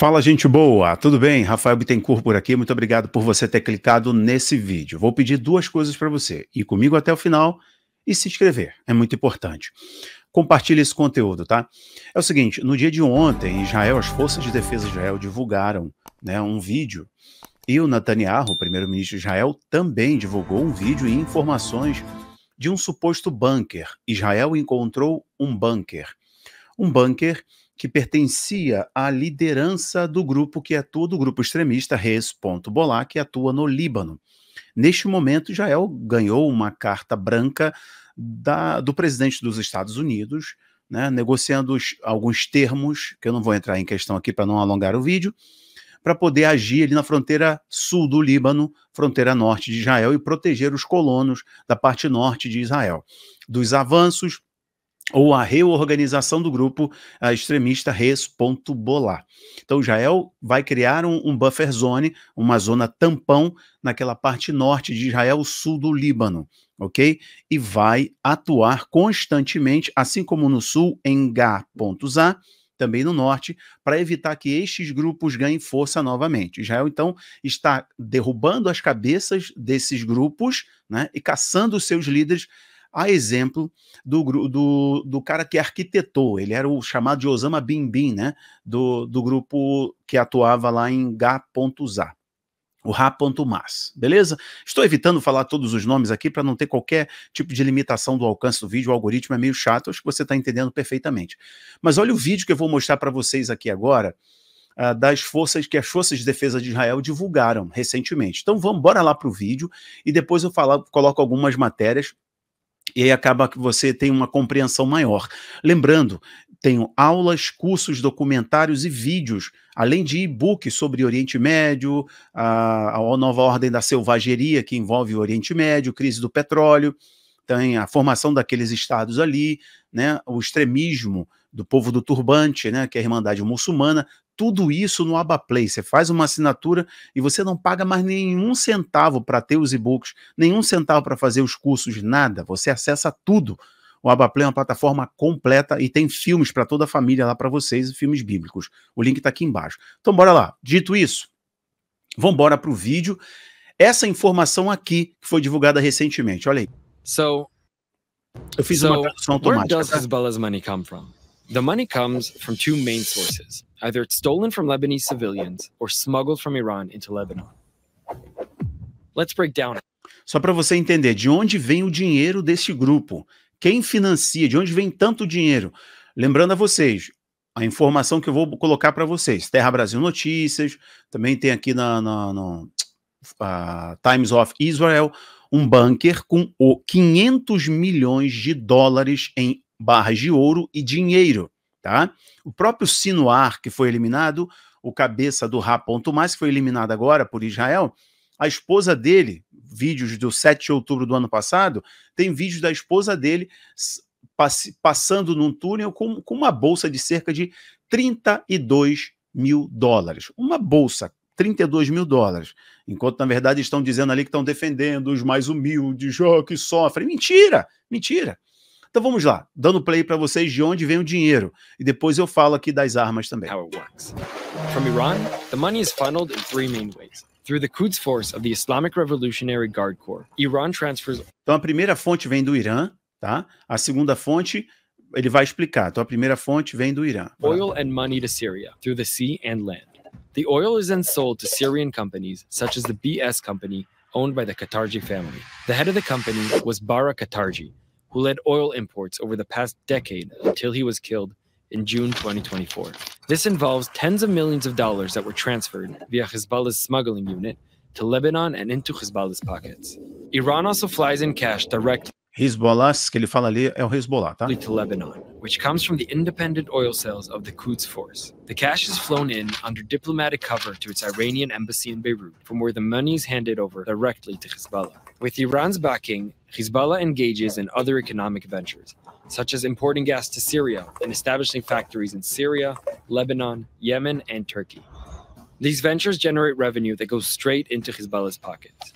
Fala, gente boa! Tudo bem? Rafael Bittencourt por aqui. Muito obrigado por você ter clicado nesse vídeo. Vou pedir duas coisas para você: ir comigo até o final e se inscrever. É muito importante. Compartilhe esse conteúdo, tá? É o seguinte: no dia de ontem, Israel, as forças de defesa de Israel divulgaram né, um vídeo e o Netanyahu, primeiro-ministro de Israel, também divulgou um vídeo e informações de um suposto bunker. Israel encontrou um bunker. Um bunker que pertencia à liderança do grupo que é todo o grupo extremista Hezbollah, que atua no Líbano. Neste momento, Israel ganhou uma carta branca da, do presidente dos Estados Unidos, né, negociando os, alguns termos, que eu não vou entrar em questão aqui para não alongar o vídeo, para poder agir ali na fronteira sul do Líbano, fronteira norte de Israel, e proteger os colonos da parte norte de Israel dos avanços ou a reorganização do grupo a extremista res.bolar. Então, Israel vai criar um, um, buffer zone, uma zona tampão naquela parte norte de Israel, sul do Líbano, ok? E vai atuar constantemente, assim como no sul, em Gá.A, também no norte, para evitar que estes grupos ganhem força novamente. Israel, então, está derrubando as cabeças desses grupos né, e caçando seus líderes a exemplo do, do, do cara que arquitetou, ele era o chamado de Osama Bin Bin, né, do, do grupo que atuava lá em Gá.Zá o Ra.mas, H.M. beleza? Estou evitando falar todos os nomes aqui para não ter qualquer tipo de limitação do alcance do vídeo, o algoritmo é meio chato, acho que você está entendendo perfeitamente. Mas olha o vídeo que eu vou mostrar para vocês aqui agora, ah, das forças que as Forças de Defesa de Israel divulgaram recentemente. Então vamos, bora lá para o vídeo e depois eu falar, coloco algumas matérias e aí acaba que você tem uma compreensão maior. Lembrando, tenho aulas, cursos, documentários e vídeos, além de e-book sobre Oriente Médio, a, a nova ordem da selvageria que envolve o Oriente Médio, crise do petróleo, tem a formação daqueles estados ali, né, o extremismo do povo do turbante, né, que é a Irmandade Muçulmana, tudo isso no Abaplay. Você faz uma assinatura e você não paga mais nenhum centavo para ter os e-books, nenhum centavo para fazer os cursos, nada. Você acessa tudo. O Abaplay é uma plataforma completa e tem filmes para toda a família lá para vocês, filmes bíblicos. O link está aqui embaixo. Então bora lá. Dito isso, vamos embora para o vídeo. Essa informação aqui que foi divulgada recentemente. Olha aí. So, Eu fiz so, uma tradução automática. Where does tá? Hezbollah's money come from? The money comes from two main sources either it's stolen from Lebanese civilians or smuggled from Iran into Lebanon. Let's break down. Só para você entender, de onde vem o dinheiro desse grupo? Quem financia? De onde vem tanto dinheiro? Lembrando a vocês, a informação que eu vou colocar para vocês: Terra Brasil Notícias, também tem aqui na, na no, uh, Times of Israel um bunker com 500 milhões de dólares em barras de ouro e dinheiro, tá? O próprio Sinuar, que foi eliminado, o cabeça do Ra. Mais, que foi eliminado agora por Israel, a esposa dele, vídeos do 7 de outubro do ano passado, tem vídeos da esposa dele pass passando num túnel com, com uma bolsa de cerca de 32 mil dólares. Uma bolsa, 32 mil dólares. Enquanto, na verdade, estão dizendo ali que estão defendendo os mais humildes, oh, que sofrem. Mentira! Mentira! Então vamos lá, dando play para vocês de onde vem o dinheiro e depois eu falo aqui das armas também. How it works. From Iran, the money is funneled in three main ways. Through the Quds Force of the Islamic Revolutionary Guard Corps, Iran transfers. Então a primeira fonte vem do Irã, tá? A segunda fonte ele vai explicar. Então a primeira fonte vem do Irã. Oil and money to Syria through the sea and land. The oil is then sold to Syrian companies such as the BS company owned by the Qatarji family. The head of the company was Bara Qatarji, who led oil imports over the past decade until he was killed in June 2024. This involves tens of millions of dollars that were transferred via Hezbollah's smuggling unit to Lebanon and into Hezbollah's pockets. Iran also flies in cash directly Hezbollah, que ele fala ali é o Hezbollah, tá? To Lebanon, which comes from the independent oil sales of the Quds force. The cash is flown in under diplomatic cover to its Iranian embassy in Beirut, from where the money is handed over directly to Hezbollah. With Iran's backing, Hezbollah engages in other economic ventures, such as importing gas to Syria and establishing factories in Syria, Lebanon, Yemen, and Turkey. These ventures generate revenue that goes straight into Hezbollah's pockets.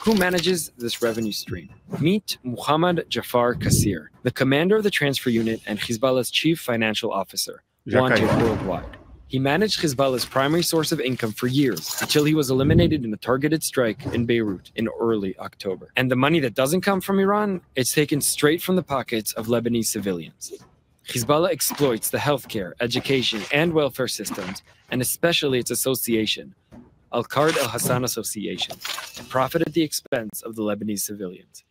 Who manages this revenue stream? Meet Muhammad Jafar Kassir, the commander of the transfer unit and Hezbollah's chief financial officer, wanted worldwide. He managed Hezbollah's primary source of income for years until he was eliminated in a targeted strike in Beirut in early October. And the money that doesn't come from Iran, it's taken straight from the pockets of Lebanese civilians. Hezbollah exploits the healthcare, education, and welfare systems, and especially its association Al Qard al Hassan Association and profit at the expense of the Lebanese civilians.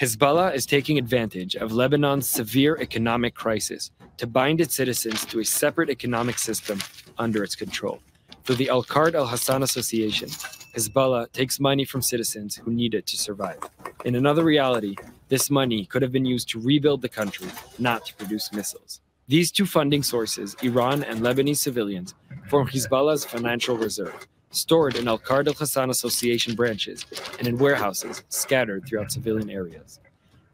Hezbollah is taking advantage of Lebanon's severe economic crisis to bind its citizens to a separate economic system under its control. Through the Al Qard Al Hassan Association, Hezbollah takes money from citizens who need it to survive. In another reality, this money could have been used to rebuild the country, not to produce missiles. These two funding sources, Iran and Lebanese civilians, from Hezbollah's financial reserve, stored in Al Qaeda Hassan Association branches and in warehouses scattered throughout civilian areas.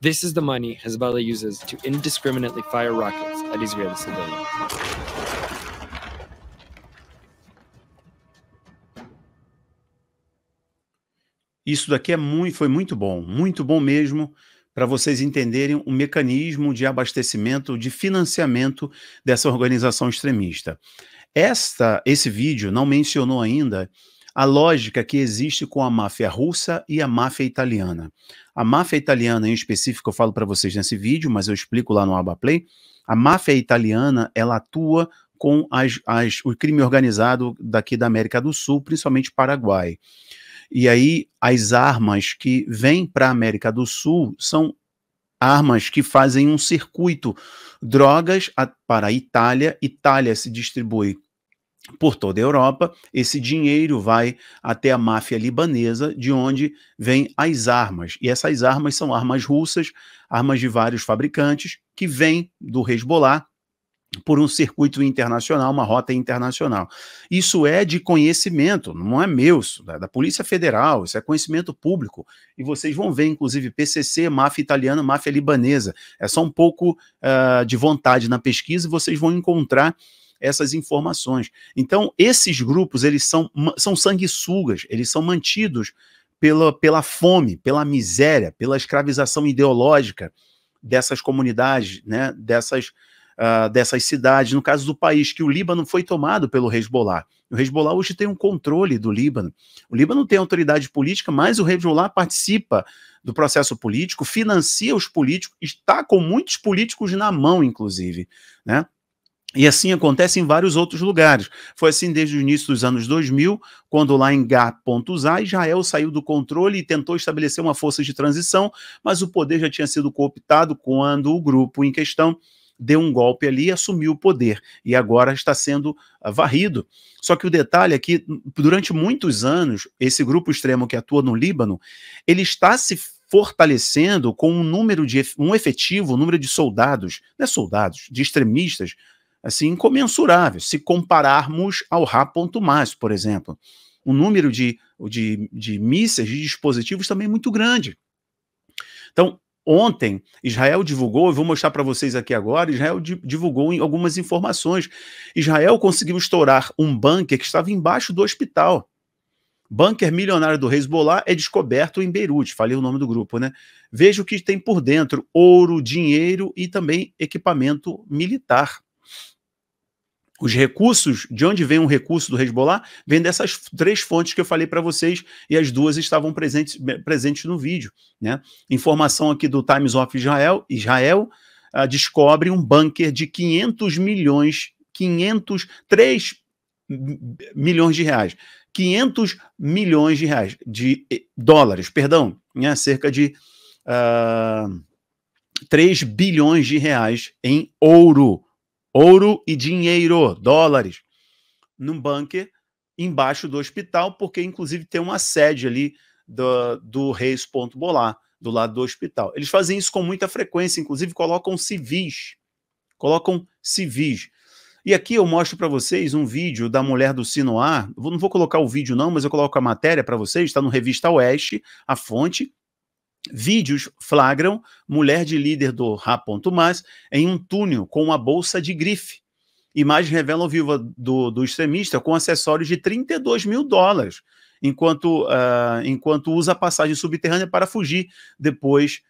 This is the money Hezbollah uses to indiscriminately fire rockets at Israeli civilians. Isso daqui é muito, foi muito bom, muito bom mesmo para vocês entenderem o mecanismo de abastecimento, de financiamento dessa organização extremista. Esta, esse vídeo não mencionou ainda a lógica que existe com a máfia russa e a máfia italiana. A máfia italiana, em específico, eu falo para vocês nesse vídeo, mas eu explico lá no Abaplay. A máfia italiana, ela atua com as, as, o crime organizado daqui da América do Sul, principalmente Paraguai. E aí, as armas que vêm para a América do Sul são armas que fazem um circuito, drogas a, para a Itália, Itália se distribui por toda a Europa. Esse dinheiro vai até a máfia libanesa, de onde vêm as armas. E essas armas são armas russas, armas de vários fabricantes, que vêm do Hezbollah por um circuito internacional, uma rota internacional. Isso é de conhecimento, não é meu, é da Polícia Federal, isso é conhecimento público. E vocês vão ver, inclusive, PCC, máfia italiana, máfia libanesa. É só um pouco uh, de vontade na pesquisa e vocês vão encontrar essas informações. Então, esses grupos, eles são, são sanguessugas, eles são mantidos pela, pela fome, pela miséria, pela escravização ideológica dessas comunidades, né, dessas, uh, dessas cidades. No caso do país, que o Líbano foi tomado pelo Hezbollah. O Hezbollah hoje tem um controle do Líbano. O Líbano tem autoridade política, mas o Hezbollah participa do processo político, financia os políticos, está com muitos políticos na mão, inclusive. Né? E assim acontece em vários outros lugares. Foi assim desde o início dos anos 2000, quando lá em Gá.Zá, Israel saiu do controle e tentou estabelecer uma força de transição, mas o poder já tinha sido cooptado quando o grupo em questão deu um golpe ali e assumiu o poder. E agora está sendo ah, varrido. Só que o detalhe é que, hum, durante muitos anos, esse grupo extremo que atua no Líbano, ele está se fortalecendo com um número de um efetivo, um número de soldados, não é soldados, de extremistas assim incomensurável se compararmos ao Ra ponto mais, por exemplo. O número de, de, de mísseis, de dispositivos também é muito grande. Então, ontem, Israel divulgou, eu vou mostrar para vocês aqui agora, Israel di divulgou algumas informações. Israel conseguiu estourar um bunker que estava embaixo do hospital. Bunker milionário do Hezbollah é descoberto em Beirute, falei o nome do grupo, né? Veja o que tem por dentro: ouro, dinheiro e também equipamento militar. Os recursos, de onde vem um recurso do Hezbollah? Vem dessas três fontes que eu falei para vocês e as duas estavam presentes, eh, presentes no vídeo. Né? Informação aqui do Times of Israel, Israel uh, descobre um bunker de 500 milhões, 500, 3 milhões de reais. 500 milhões de reais, de eh, dólares, perdão, né? cerca de uh, ah, 3 bilhões de reais em ouro ouro e dinheiro, dólares, num bunker embaixo do hospital, porque inclusive tem uma sede ali do, do Reis do lado do hospital. Eles fazem isso com muita frequência, inclusive colocam civis, colocam civis. E aqui eu mostro para vocês um vídeo da mulher do Sinoar. Não vou colocar o vídeo não, mas eu coloco a matéria para vocês. Está no Revista Oeste, a fonte Vídeos flagram mulher de líder do Ra. Mais em um túnel com uma bolsa de grife. Imagens revelam viva do, do extremista com acessórios de 32 mil dólares, enquanto, uh, enquanto usa passagem subterrânea para fugir depois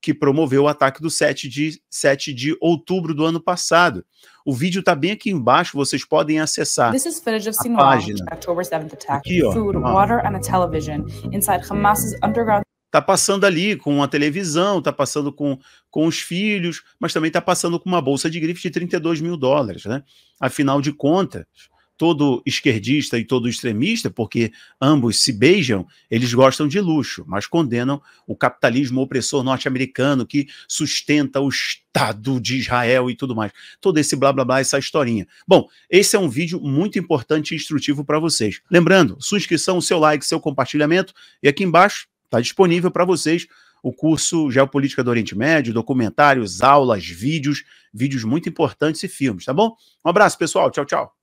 que promoveu o ataque do 7 de, 7 de outubro do ano passado. O vídeo está bem aqui embaixo, vocês podem acessar This is footage of a página. aqui, ó, food, water and a television inside Hamas's underground tá passando ali com a televisão, tá passando com, com os filhos, mas também tá passando com uma bolsa de grife de 32 mil dólares, né? Afinal de contas, todo esquerdista e todo extremista, porque ambos se beijam, eles gostam de luxo, mas condenam o capitalismo opressor norte-americano que sustenta o Estado de Israel e tudo mais. Todo esse blá blá blá, essa historinha. Bom, esse é um vídeo muito importante e instrutivo para vocês. Lembrando, sua inscrição, seu like, seu compartilhamento e aqui embaixo Está disponível para vocês o curso Geopolítica do Oriente Médio, documentários, aulas, vídeos, vídeos muito importantes e filmes, tá bom? Um abraço, pessoal. Tchau, tchau.